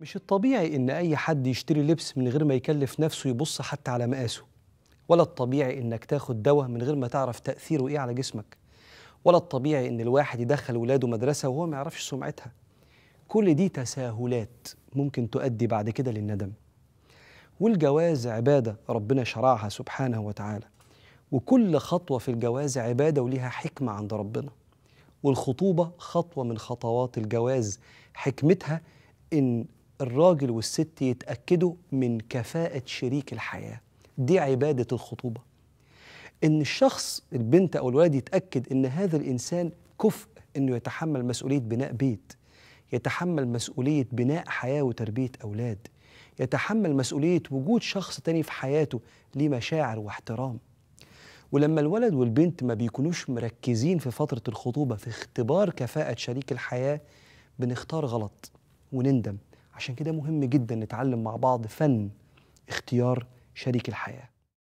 مش الطبيعي إن أي حد يشتري لبس من غير ما يكلف نفسه يبص حتى على مقاسه ولا الطبيعي إنك تاخد دواء من غير ما تعرف تأثيره إيه على جسمك ولا الطبيعي إن الواحد يدخل ولاده مدرسة وهو ما يعرفش سمعتها كل دي تساهلات ممكن تؤدي بعد كده للندم والجواز عبادة ربنا شرعها سبحانه وتعالى وكل خطوة في الجواز عبادة وليها حكمة عند ربنا والخطوبة خطوة من خطوات الجواز حكمتها إن الراجل والست يتأكدوا من كفاءة شريك الحياة دي عبادة الخطوبة إن الشخص البنت أو الولد يتأكد إن هذا الإنسان كفء إنه يتحمل مسؤولية بناء بيت يتحمل مسؤولية بناء حياة وتربية أولاد يتحمل مسؤولية وجود شخص تاني في حياته ليه مشاعر واحترام ولما الولد والبنت ما بيكونوش مركزين في فترة الخطوبة في اختبار كفاءة شريك الحياة بنختار غلط ونندم عشان كده مهم جدا نتعلم مع بعض فن اختيار شريك الحياه